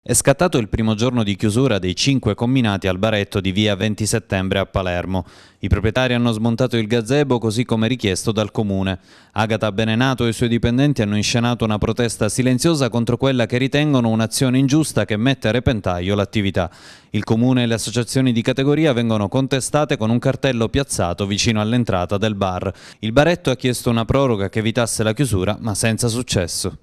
È scattato il primo giorno di chiusura dei cinque combinati al baretto di via 20 settembre a Palermo. I proprietari hanno smontato il gazebo così come richiesto dal comune. Agata Benenato e i suoi dipendenti hanno inscenato una protesta silenziosa contro quella che ritengono un'azione ingiusta che mette a repentaglio l'attività. Il comune e le associazioni di categoria vengono contestate con un cartello piazzato vicino all'entrata del bar. Il baretto ha chiesto una proroga che evitasse la chiusura, ma senza successo.